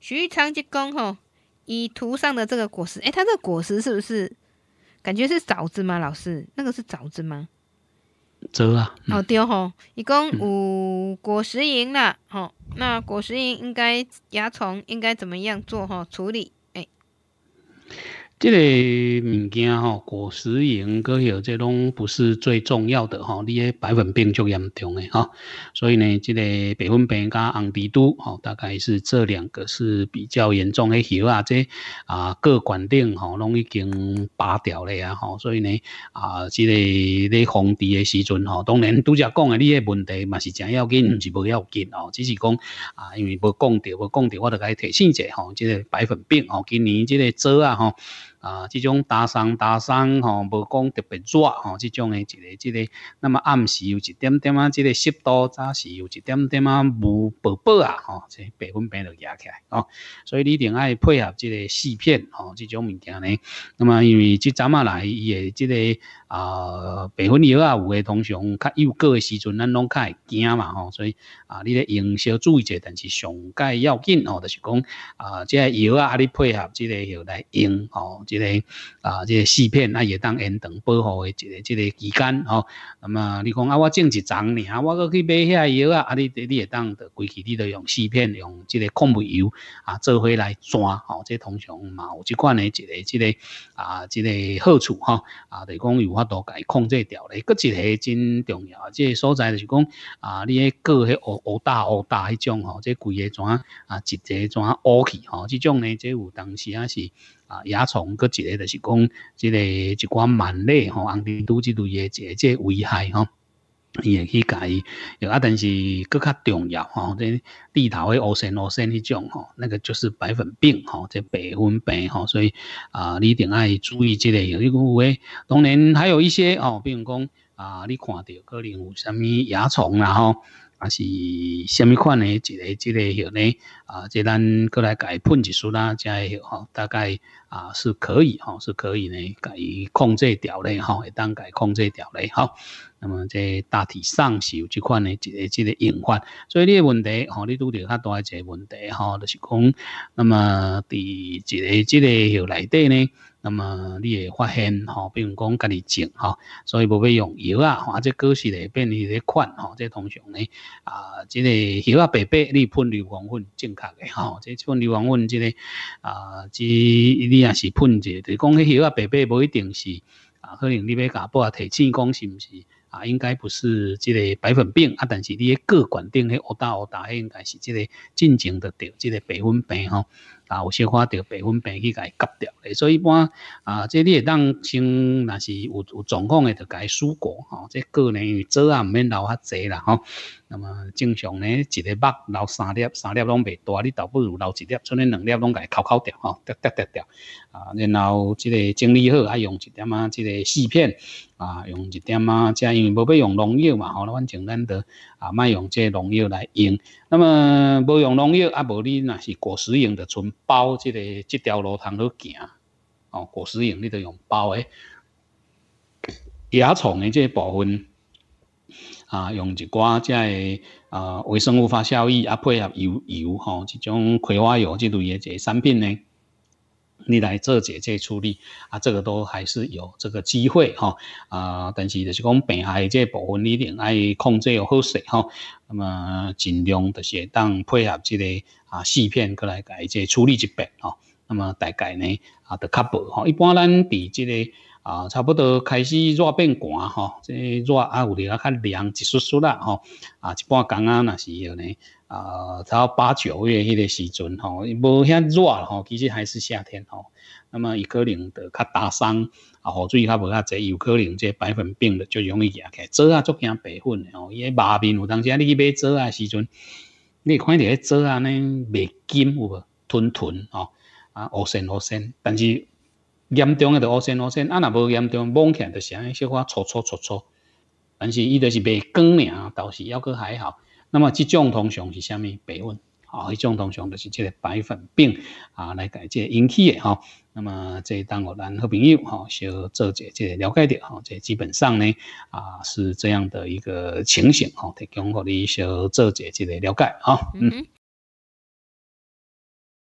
徐长吉公吼，以图上的这个果实，诶，他这个果实是不是感觉是枣子吗？老师，那个是枣子吗？走啊，哦对吼，一共有果实蝇啦，吼，那果实蝇应该蚜虫应该怎么样做吼处理？诶。即个物件吼，果实型个许即种不是最重要的吼，你个白粉病就严重个哈，所以呢，即个白粉病加红蜘蛛吼，大概是这两个是比较严重个许啊，即啊，各管顶吼拢已经拔掉嘞啊吼，所以呢啊，即个咧防治诶时阵吼，当然拄则讲诶，你个问题嘛是正要紧，毋是无要紧哦，只是讲啊，因为无讲着，无讲着，我着甲该提醒者下吼，即个白粉病哦，今年即个灾啊哈。啊，这种打伤打伤吼，无讲特别热吼，这种诶一个这个，那么暗时有一点点啊，这个湿度，早时有一点点啊雾薄薄啊吼，这百分比就加起来哦，所以你定爱配合这个西片吼，这种物件呢，那么因为即阵啊来伊诶这个啊百分药啊有诶，通常较幼个时阵咱拢较会惊嘛吼，所以啊你咧用销注意者，但是上盖要紧哦，就是讲啊即药啊啊你配合这个药来用吼。一个啊，这个四片啊，也当延长保护的一个这个期间吼。那么你讲啊，我种一丛呢，我搁去买遐药啊，啊，你你你也当的规起，你都用四片，用这个矿物油啊，做回来抓哦。这通常嘛有即款的一个，一个啊，一个好处吼。啊，就讲有法甲伊控制掉嘞，搁一个真重要。这所在就是讲啊，你个迄乌乌大乌大迄种吼，这规个怎啊，个怎转乌去吼，这种呢，这有当时啊是。野虫个一个就是讲，一个一寡万类吼，红蜘蛛之类嘅一个即危害吼，伊会去甲伊，啊，但是更较重要吼，即、哦、地头诶乌身乌身迄种吼、那个就是白粉病吼，即、哦、白粉病吼、所以啊、呃，你一定爱注意即、个，這个，因为当然还有一些哦，比如讲啊、呃，你看着可能有啥物蚜虫啦吼。哦啊，是虾米款的？一个、一个许呢？啊，即咱过来甲伊喷一束啦，即个吼，大概啊，是可以哈，是可以呢，改控制掉嘞哈，会单改控制掉嘞哈。那么这大体上是有这款呢，一个这个隐患，所以你的问题哈，你拄着较大个一个问题哈，就是讲，那么伫一个这个药内底呢，那么你会发现哈，比如讲家己种哈，所以无必用药啊或者果实嘞变你咧款哈，这通常呢啊，这个药啊白白你喷硫磺粉正确的哈，即喷硫磺粉这个啊，这只。你也是判者，就讲迄些啊，白白无一定是啊，可能你买假报啊，提醒讲是毋是啊，应该不是即个白粉病啊，但是你个管顶迄乌大乌大，应该是即个进情的得，即个白粉病吼。啊，有小可就白分百去甲伊割掉诶，所以一般啊，即你会当先，若是有有状况诶，的，甲伊输过吼。即个人做啊，毋免留较济啦吼。那么正常呢，一个肉留三粒，三粒拢袂大，你倒不如留一粒，剩两粒拢甲伊抠抠掉吼，掉掉掉掉。啊，然后即个整理好，啊，用一点啊，即个细片啊，用一点啊，即因为无要用农药嘛吼，反正咱得啊，卖用即农药来用。那么无用农药啊，无你若是果实用的，存包这个这条路通好行哦。果实用你得用包诶，蚜虫诶这个部分啊，用一寡即个啊微生物发酵液啊，配合油油吼，一种葵花油这类的个产品呢。你来做解这处理啊，这个都还是有这个机会哈啊，但是就是讲病害这部分一定要控制好些哈，那么尽量就是当配合这个啊，细片过来解这处理一遍哈，那么大概呢啊 t 较 e c 哈，一般咱伫这个啊，差不多开始热变寒哈，这热啊有滴啊较凉一丝丝啦哈啊，一般讲啊那是要呢。啊，到八九月迄个时阵吼，无遐热吼，其实还是夏天吼。那么有可能得较打伤啊，雨水较无啊，即有可能即白粉病了就容易起来。枣啊，足惊白粉吼，伊肉面有当时啊，你去买枣啊时阵，你看着迄枣啊呢未金有无？吞吞吼，啊乌鲜乌鲜，但是严重个就乌鲜乌鲜。啊，若无严重，摸起来就是安尼小花搓搓搓搓，但是伊就是未光亮，倒是抑个还好。那么，这种通常是什么白瘟？啊，即种通常就是即个白粉病啊，来解即引起嘅吼。那么，这当我咱好朋友哈，小做解即个了解下吼，即基本上呢啊，是这样的一个情形哈，提供给你小做解即个了解啊，嗯。